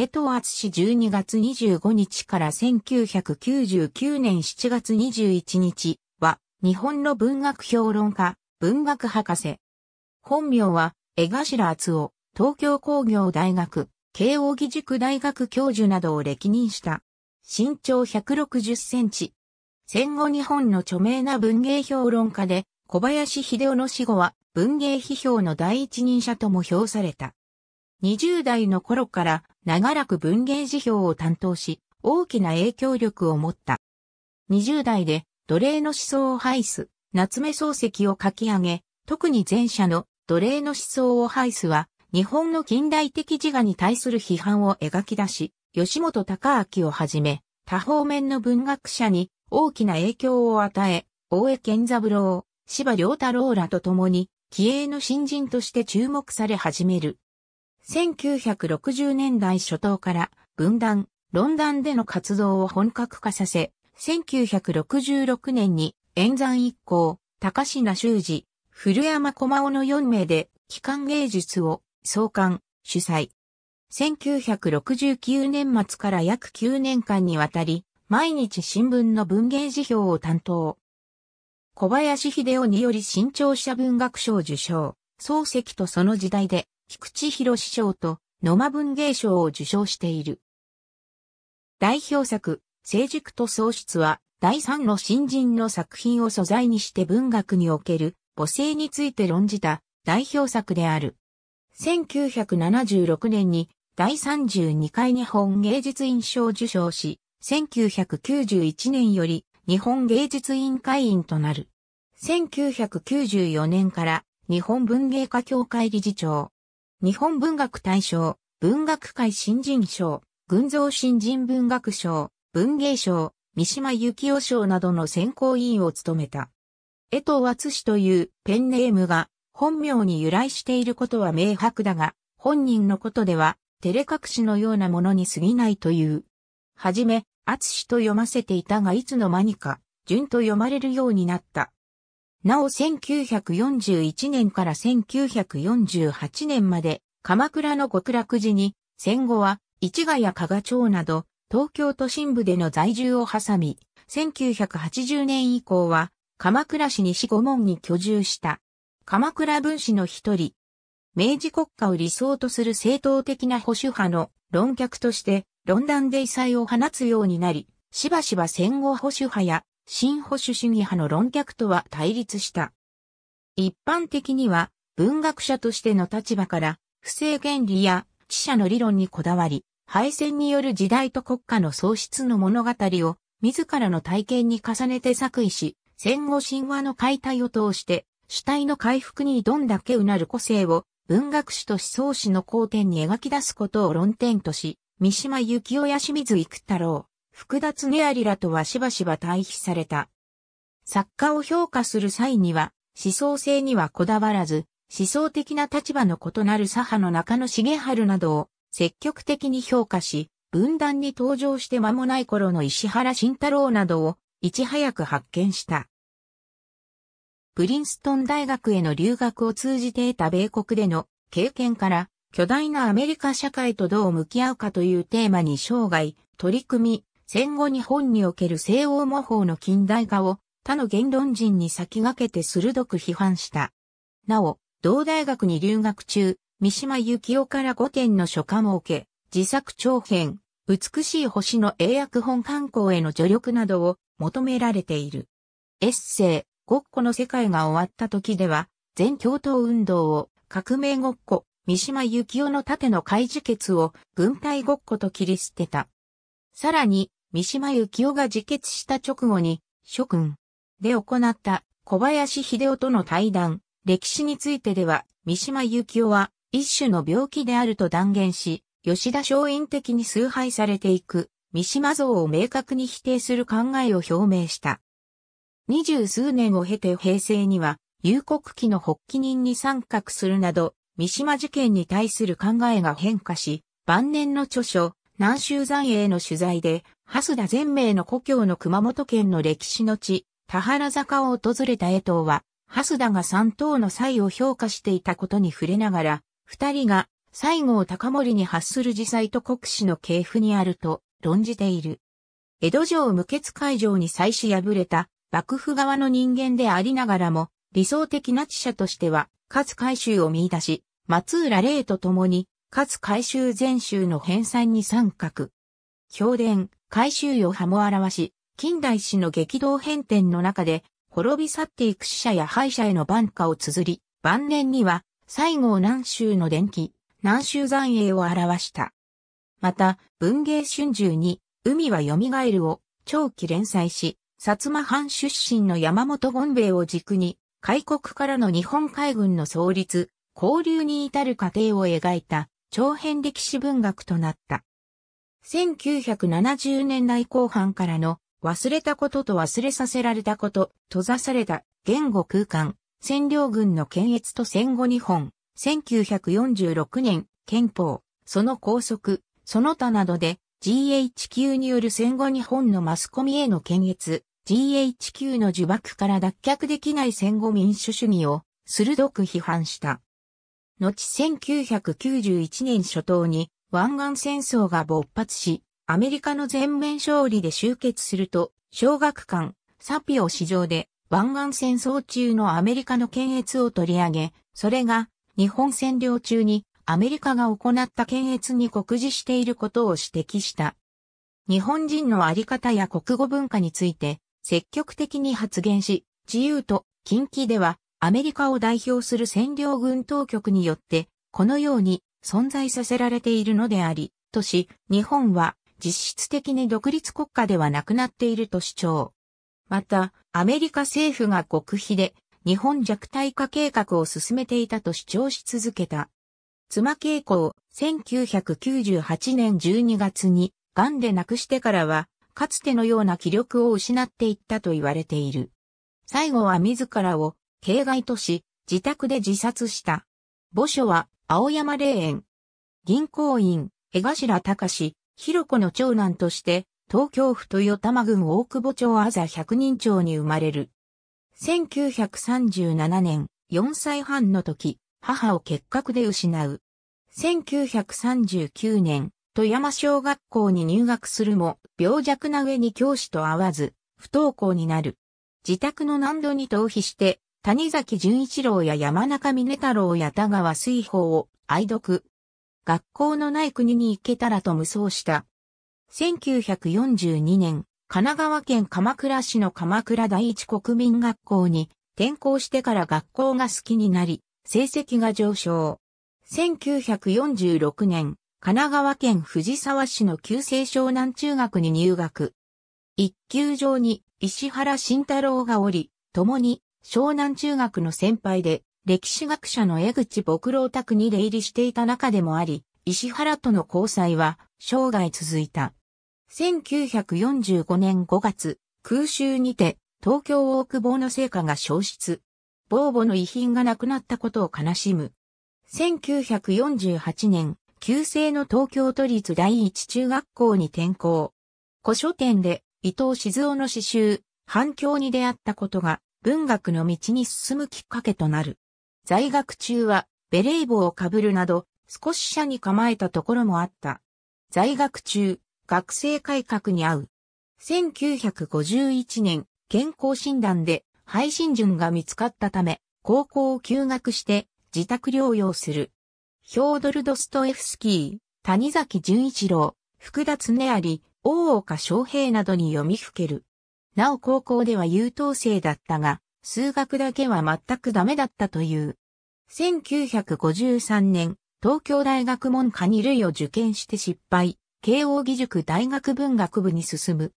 江藤厚氏12月25日から1999年7月21日は、日本の文学評論家、文学博士。本名は、江頭厚夫、東京工業大学、慶應義塾大学教授などを歴任した。身長160センチ。戦後日本の著名な文芸評論家で、小林秀夫の死後は、文芸批評の第一人者とも評された。20代の頃から長らく文芸辞表を担当し、大きな影響力を持った。20代で奴隷の思想を排す、夏目漱石を書き上げ、特に前者の奴隷の思想を排すは、日本の近代的自我に対する批判を描き出し、吉本隆明をはじめ、多方面の文学者に大きな影響を与え、大江健三郎、芝良太郎らと共に、気鋭の新人として注目され始める。1960年代初頭から分断、論壇での活動を本格化させ、1966年に演山一行、高品修司、古山駒尾の4名で、機関芸術を創刊、主催。1969年末から約9年間にわたり、毎日新聞の文芸辞表を担当。小林秀夫により新潮社文学賞受賞、漱石とその時代で菊池博士賞と野間文芸賞を受賞している。代表作、成熟と喪失は、第三の新人の作品を素材にして文学における母性について論じた代表作である。1976年に第32回日本芸術院賞受賞し、1991年より日本芸術委員会員となる。1994年から日本文芸家協会理事長。日本文学大賞、文学界新人賞、群像新人文学賞、文芸賞、三島由紀夫賞などの選考委員を務めた。江藤厚史というペンネームが本名に由来していることは明白だが、本人のことでは照れ隠しのようなものに過ぎないという。はじめ、厚史と読ませていたがいつの間にか、順と読まれるようになった。なお1941年から1948年まで鎌倉の極楽寺に戦後は市ヶ谷加賀町など東京都心部での在住を挟み、1980年以降は鎌倉市西五門に居住した鎌倉分子の一人、明治国家を理想とする正当的な保守派の論客として論壇で異彩を放つようになり、しばしば戦後保守派や新保守主義派の論客とは対立した。一般的には文学者としての立場から不正原理や知者の理論にこだわり、敗戦による時代と国家の喪失の物語を自らの体験に重ねて作為し、戦後神話の解体を通して主体の回復に挑んだけうなる個性を文学史と思想史の交点に描き出すことを論点とし、三島由紀夫や清水育太郎、複雑ネアリらとはしばしば対比された。作家を評価する際には、思想性にはこだわらず、思想的な立場の異なる左派の中野重治などを積極的に評価し、分断に登場して間もない頃の石原慎太郎などをいち早く発見した。プリンストン大学への留学を通じて得た米国での経験から、巨大なアメリカ社会とどう向き合うかというテーマに生涯取り組み、戦後日本における西欧模倣の近代化を他の言論人に先駆けて鋭く批判した。なお、同大学に留学中、三島由紀夫から5点の書家も受け、自作長編、美しい星の英訳本刊行への助力などを求められている。エッセイ、ごっこの世界が終わった時では、全共闘運動を、革命ごっこ、三島由紀夫の盾の開示決を、軍隊ごっこと切り捨てた。さらに、三島幸紀夫が自決した直後に、諸君で行った小林秀夫との対談、歴史についてでは、三島幸紀夫は一種の病気であると断言し、吉田松陰的に崇拝されていく、三島像を明確に否定する考えを表明した。二十数年を経て平成には、有国期の発起人に参画するなど、三島事件に対する考えが変化し、晩年の著書、南州山営の取材で、蓮田全明の故郷の熊本県の歴史の地、田原坂を訪れた江藤は、蓮田が三等の才を評価していたことに触れながら、二人が西郷隆盛に発する自災と国史の系譜にあると論じている。江戸城無血会場に際し敗れた幕府側の人間でありながらも、理想的な知者としては、勝海舟を見出し、松浦霊と共に、かつ改修全集の編纂に参画。教伝、改修予派も表し、近代史の激動変展の中で、滅び去っていく死者や敗者への万歌を綴り、晩年には、西郷南州の伝記、南州残影を表した。また、文芸春秋に、海は蘇るを長期連載し、薩摩藩出身の山本権兵衛を軸に、開国からの日本海軍の創立、交流に至る過程を描いた長編歴史文学となった。1970年代後半からの忘れたことと忘れさせられたこと、閉ざされた言語空間、占領軍の検閲と戦後日本、1946年、憲法、その拘束、その他などで GHQ による戦後日本のマスコミへの検閲、GHQ の呪縛から脱却できない戦後民主主義を鋭く批判した。後1991年初頭に湾岸戦争が勃発し、アメリカの全面勝利で終結すると、小学館、サピオ市場で湾岸戦争中のアメリカの検閲を取り上げ、それが日本占領中にアメリカが行った検閲に酷似していることを指摘した。日本人のあり方や国語文化について積極的に発言し、自由と近畿ではアメリカを代表する占領軍当局によって、このように存在させられているのであり、とし、日本は実質的に独立国家ではなくなっていると主張。また、アメリカ政府が極秘で日本弱体化計画を進めていたと主張し続けた。妻傾向、を1998年12月に癌で亡くしてからは、かつてのような気力を失っていったと言われている。最後は自らを境外とし、自宅で自殺した。墓所は、青山霊園。銀行員、江頭隆、広子の長男として、東京府豊玉郡大久保町あざ百人町に生まれる。1937年、4歳半の時、母を結核で失う。1939年、富山小学校に入学するも、病弱な上に教師と会わず、不登校になる。自宅の難度に逃避して、谷崎潤一郎や山中峰太郎や田川水宝を愛読。学校のない国に行けたらと無双した。1942年、神奈川県鎌倉市の鎌倉第一国民学校に転校してから学校が好きになり、成績が上昇。1946年、神奈川県藤沢市の旧正湘南中学に入学。一級上に石原慎太郎がおり、共に湘南中学の先輩で、歴史学者の江口牧郎宅に出入りしていた中でもあり、石原との交際は生涯続いた。1945年5月、空襲にて東京大久保の成果が消失。ボーボの遺品がなくなったことを悲しむ。1948年、旧制の東京都立第一中学校に転校。古書店で伊藤静夫の詩集、反響に出会ったことが文学の道に進むきっかけとなる。在学中はベレー帽をかぶるなど少し社に構えたところもあった。在学中、学生改革に合う。1951年、健康診断で配信順が見つかったため、高校を休学して自宅療養する。ヒョードル・ドストエフスキー、谷崎潤一郎、福田恒有、大岡昌平などに読みふける。なお高校では優等生だったが、数学だけは全くダメだったという。1953年、東京大学門下に類を受験して失敗、慶応義塾大学文学部に進む。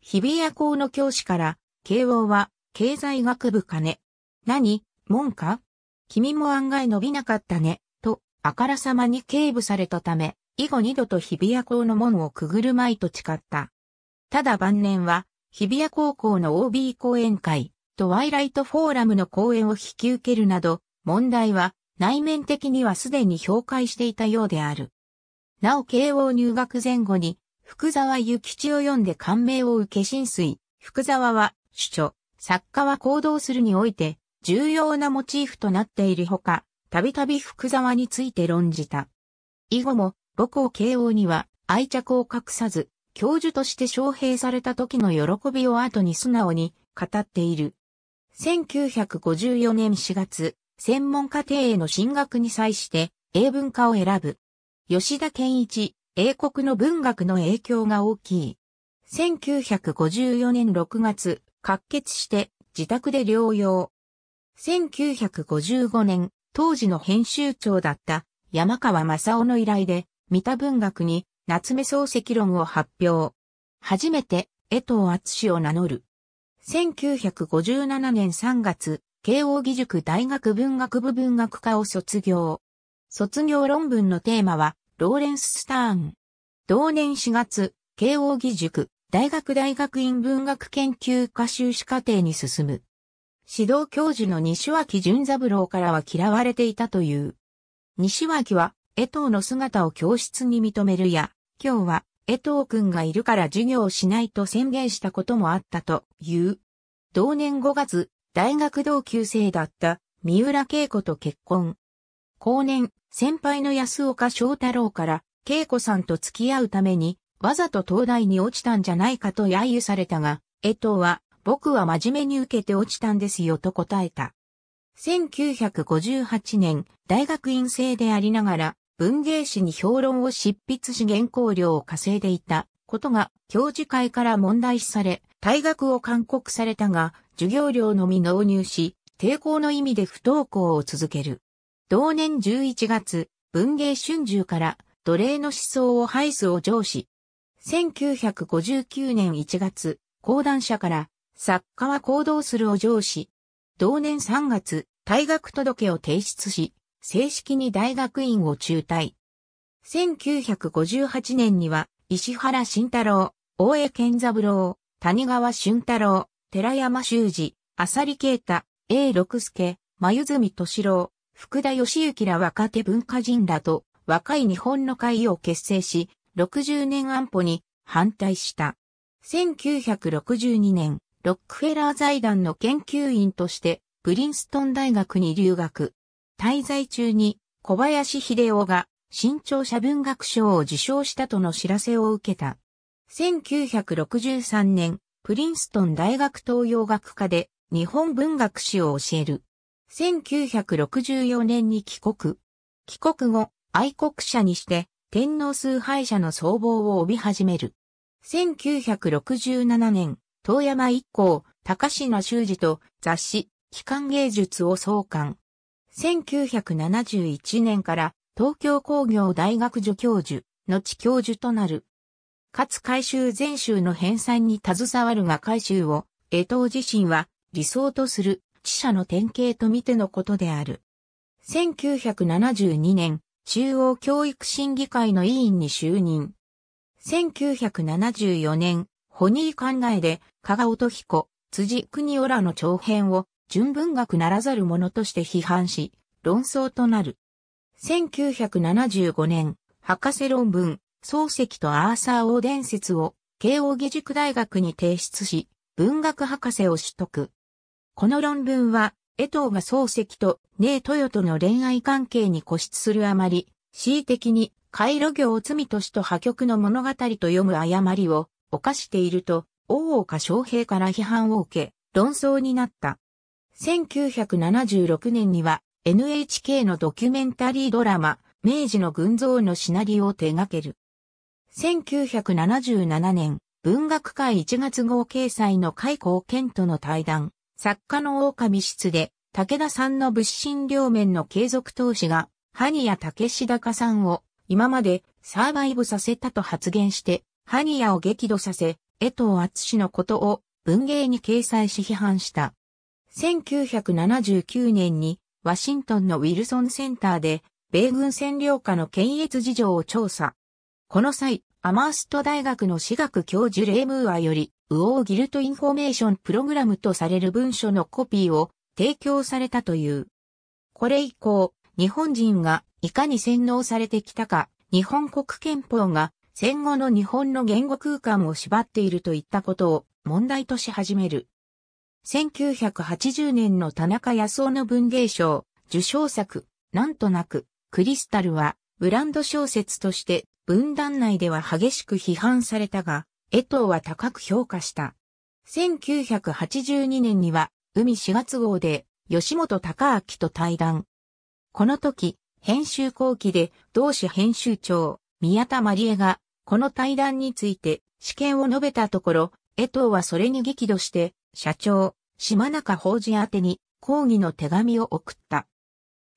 日比谷校の教師から、慶応は経済学部かね。何、門か君も案外伸びなかったね、と、あからさまに警部されたため、以後二度と日比谷校の門をくぐるまいと誓った。ただ晩年は、日比谷高校の OB 講演会、トワイライトフォーラムの講演を引き受けるなど、問題は内面的にはすでに評価していたようである。なお慶応入学前後に、福沢諭吉を読んで感銘を受け浸水、福沢は、主著、作家は行動するにおいて、重要なモチーフとなっているほか、たびたび福沢について論じた。以後も、母校慶応には愛着を隠さず、教授として招聘された時の喜びを後に素直に語っている。1954年4月、専門家庭への進学に際して英文化を選ぶ。吉田健一、英国の文学の影響が大きい。1954年6月、滑血して自宅で療養。1955年、当時の編集長だった山川正夫の依頼で、三田文学に夏目漱石論を発表。初めて、江藤厚を名乗る。1957年3月、慶応義塾大学文学部文学科を卒業。卒業論文のテーマは、ローレンス・スターン。同年4月、慶応義塾、大学大学院文学研究科修士課程に進む。指導教授の西脇淳三郎からは嫌われていたという。西脇は、江藤の姿を教室に認めるや、今日は江藤くんがいるから授業をしないと宣言したこともあったという。同年5月、大学同級生だった三浦恵子と結婚。後年、先輩の安岡翔太郎から恵子さんと付き合うために、わざと東大に落ちたんじゃないかと揶揄されたが、江藤は、僕は真面目に受けて落ちたんですよと答えた。1958年、大学院生でありながら、文芸誌に評論を執筆し原稿料を稼いでいたことが教授会から問題視され、退学を勧告されたが、授業料のみ納入し、抵抗の意味で不登校を続ける。同年11月、文芸春秋から奴隷の思想を廃すを上司。1959年1月、講談社から作家は行動するを上司。同年3月、退学届を提出し、正式に大学院を中退。1958年には、石原慎太郎、大江健三郎、谷川俊太郎、寺山修司、浅利慶太、永六助、眉住敏郎、福田義行ら若手文化人らと若い日本の会を結成し、60年安保に反対した。1962年、ロックフェラー財団の研究員として、プリンストン大学に留学。滞在中に小林秀夫が新潮社文学賞を受賞したとの知らせを受けた。1963年、プリンストン大学東洋学科で日本文学史を教える。1964年に帰国。帰国後、愛国者にして天皇崇拝者の僧帽を帯び始める。1967年、遠山一行、高階修司と雑誌、機関芸術を創刊。1971年から東京工業大学助教授、後教授となる。かつ改修全集の編纂に携わるが改修を、江藤自身は理想とする知者の典型と見てのことである。1972年、中央教育審議会の委員に就任。1974年、ホニー考えで、加賀乙彦、辻国夫らの長編を純文学ならざるものとして批判し、論争となる。1975年、博士論文、漱石とアーサー王伝説を、慶應義塾大学に提出し、文学博士を取得。この論文は、江藤が漱石と姉豊との恋愛関係に固執するあまり、恣意的に、回路行を罪としと破局の物語と読む誤りを犯していると、大岡昌平から批判を受け、論争になった。1976年には NHK のドキュメンタリードラマ、明治の群像のシナリオを手掛ける。1977年、文学界1月号掲載の開光健との対談、作家の狼室で、武田さんの物心両面の継続投資が、ハニヤ竹志高さんを今までサーバイブさせたと発言して、ハニヤを激怒させ、江藤厚氏のことを文芸に掲載し批判した。1979年にワシントンのウィルソンセンターで米軍占領下の検閲事情を調査。この際、アマースト大学の私学教授レイムーアより、ウオーギルトインフォメーションプログラムとされる文書のコピーを提供されたという。これ以降、日本人がいかに洗脳されてきたか、日本国憲法が戦後の日本の言語空間を縛っているといったことを問題とし始める。1980年の田中康夫の文芸賞、受賞作、なんとなく、クリスタルは、ブランド小説として、文壇内では激しく批判されたが、江藤は高く評価した。1982年には、海4月号で、吉本隆明と対談。この時、編集後期で、同志編集長、宮田まりえが、この対談について、試験を述べたところ、江藤はそれに激怒して、社長、島中法事宛に抗議の手紙を送った。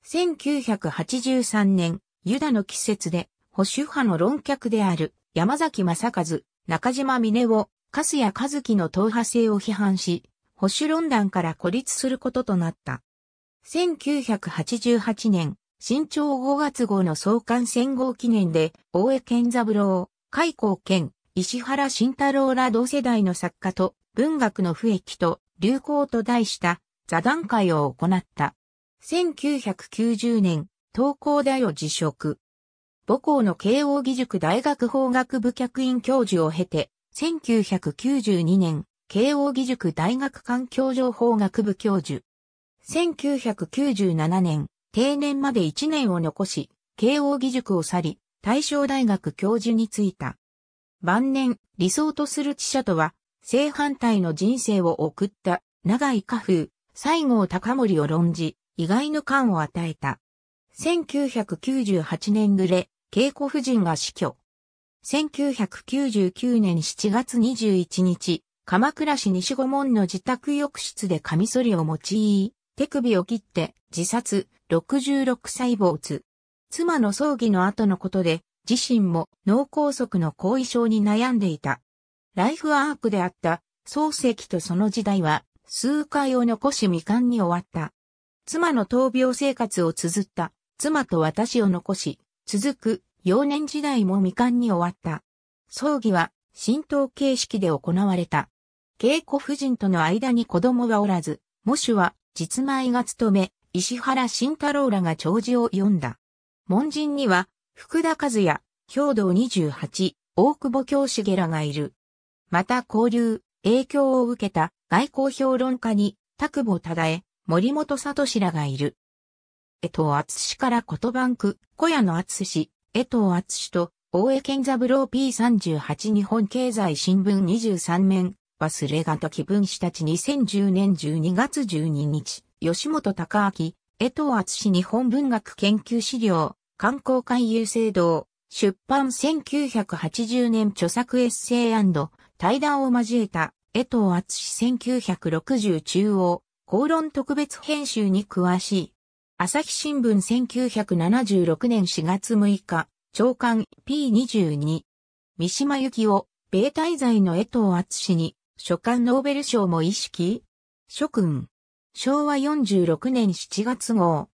1983年、ユダの季節で、保守派の論客である山崎正和、中島峰を、カスヤ和樹の党派性を批判し、保守論壇から孤立することとなった。1988年、新潮5月号の創刊戦後記念で、大江健三郎、海光健、石原慎太郎ら同世代の作家と文学の不益と流行と題した座談会を行った。1990年、東工大を辞職。母校の慶応義塾大学法学部客員教授を経て、1992年、慶応義塾大学環境情報学部教授。1997年、定年まで1年を残し、慶応義塾を去り、大正大学教授に就いた。晩年、理想とする記者とは、正反対の人生を送った長井家風、西郷隆盛を論じ、意外の感を与えた。1998年暮れ、慶子夫人が死去。1999年7月21日、鎌倉市西五門の自宅浴室でカミソリを用い、手首を切って自殺、66歳没。妻の葬儀の後のことで、自身も脳梗塞の後遺症に悩んでいた。ライフワークであった漱石とその時代は数回を残し未完に終わった。妻の闘病生活を綴った、妻と私を残し、続く幼年時代も未完に終わった。葬儀は浸透形式で行われた。稽古夫人との間に子供はおらず、喪主は実前が務め、石原慎太郎らが長寿を読んだ。門人には、福田和也、兵道28、大久保京重らがいる。また交流、影響を受けた外交評論家に、田久保忠恵、森本聡らがいる。江藤厚氏から言んく、小屋の厚氏、江藤厚氏と、大江健三郎 P38 日本経済新聞23面、忘れがと気分したち2010年12月12日、吉本孝明、江藤厚氏日本文学研究資料、観光会優制度、出版1980年著作エッセイ対談を交えた江藤厚史1960中央、公論特別編集に詳しい。朝日新聞1976年4月6日、長官 P22。三島由紀夫、米滞在の江藤厚史に、書簡ノーベル賞も意識諸君。昭和46年7月号。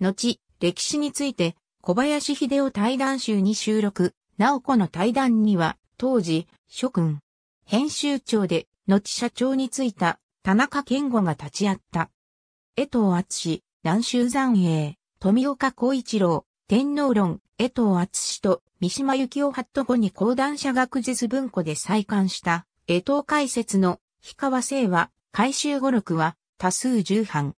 後、歴史について、小林秀夫対談集に収録、なおこの対談には、当時、諸君、編集長で、後社長に就いた田中健吾が立ち会った。江藤厚南州残営、富岡光一郎、天皇論、江藤厚と三島由紀夫ハット後に講談社学術文庫で再刊した、江藤解説の、氷川聖和、改修語録は、多数重版。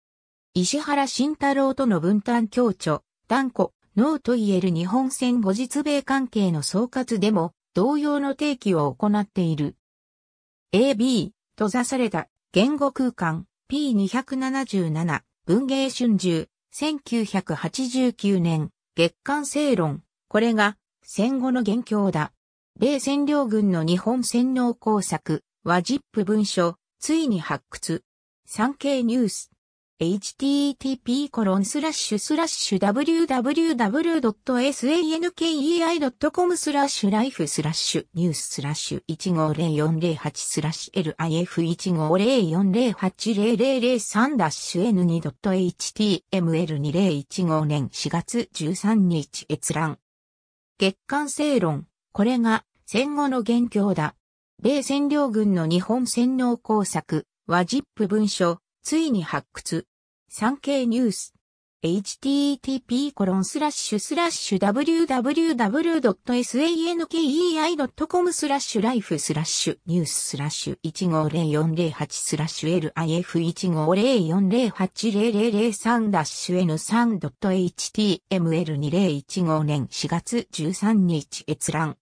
石原慎太郎との分担協調、断固、ノーと言える日本戦後日米関係の総括でも、同様の提起を行っている。AB 閉ざされた言語空間 P277 文芸春秋1989年月刊正論これが戦後の元凶だ。米占領軍の日本洗脳工作、はジップ文書、ついに発掘。産経ニュース、http://www.sankei.com スラッシュライフスラッシュニューススラッシュ150408スラッシュ LIF1504080003 ダッシュ N2.html2015 年4月13日閲覧。月間正論。これが戦後の元凶だ。米占領軍の日本洗脳工作。ワジップ文書。ついに発掘。産経ニュース。http://www.sankei.com スラッシュライフスラッシュニューススラッシュ150408スラッシュ LIF1504080003 ダッシュ N3.html2015 年4月13日閲覧。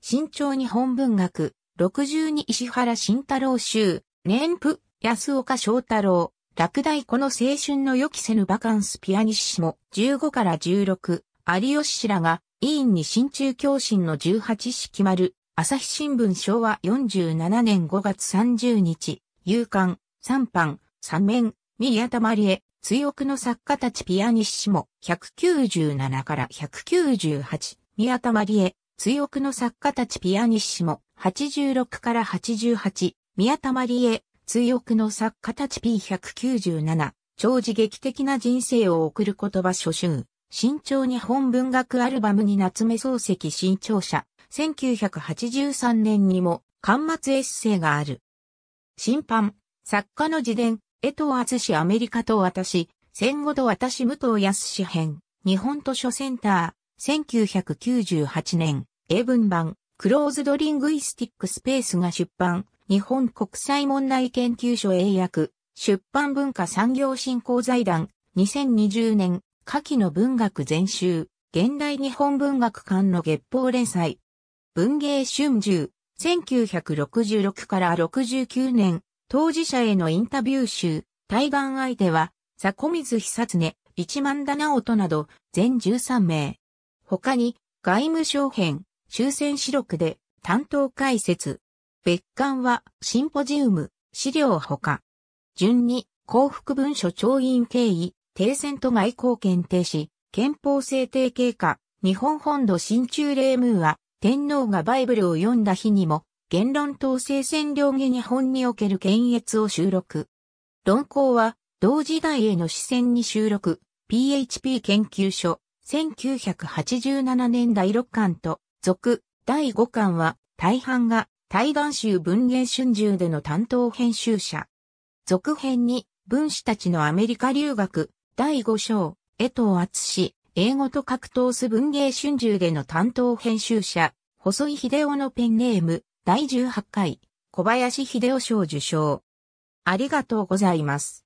新潮日本文学62石原慎太郎集年譜安岡翔太郎落第この青春の予期せぬバカンスピアニッシモ15から16、有吉氏らが、委員に新中共振の18式る、朝日新聞昭和47年5月30日、夕刊、三版、三面、宮田まりえ、追憶の作家たちピアニッシモ197から198、宮田まりえ、追憶の作家たちピアニッシモ86から88、宮田まりえ、追憶の作家たち P197、超自劇的な人生を送る言葉初集、新潮日本文学アルバムに夏目漱石新潮社、1983年にも、巻末エッセイがある。新版、作家の自伝、江藤厚氏アメリカと私、戦後と私武藤康編、日本図書センター、1998年、英文版、クローズドリングイスティックスペースが出版、日本国際問題研究所英訳、出版文化産業振興財団、2020年、夏季の文学全集、現代日本文学館の月報連載。文芸春秋、1966から69年、当事者へのインタビュー集、対岸相手は、ザコミズ久常、一万田直人など、全13名。他に、外務省編、終戦史録で、担当解説、別館はシンポジウム、資料ほか。順に、幸福文書調印経緯、停戦と外交検定し、憲法制定経過、日本本土新中霊ムーア、天皇がバイブルを読んだ日にも、言論統制占領下日本における検閲を収録。論考は、同時代への視線に収録、PHP 研究所、1987年第6巻と、続、第5巻は、大半が対岸州文芸春秋での担当編集者。続編に、文士たちのアメリカ留学、第5章、江藤厚氏、英語と格闘す文芸春秋での担当編集者、細井秀夫のペンネーム、第18回、小林秀夫賞受賞。ありがとうございます。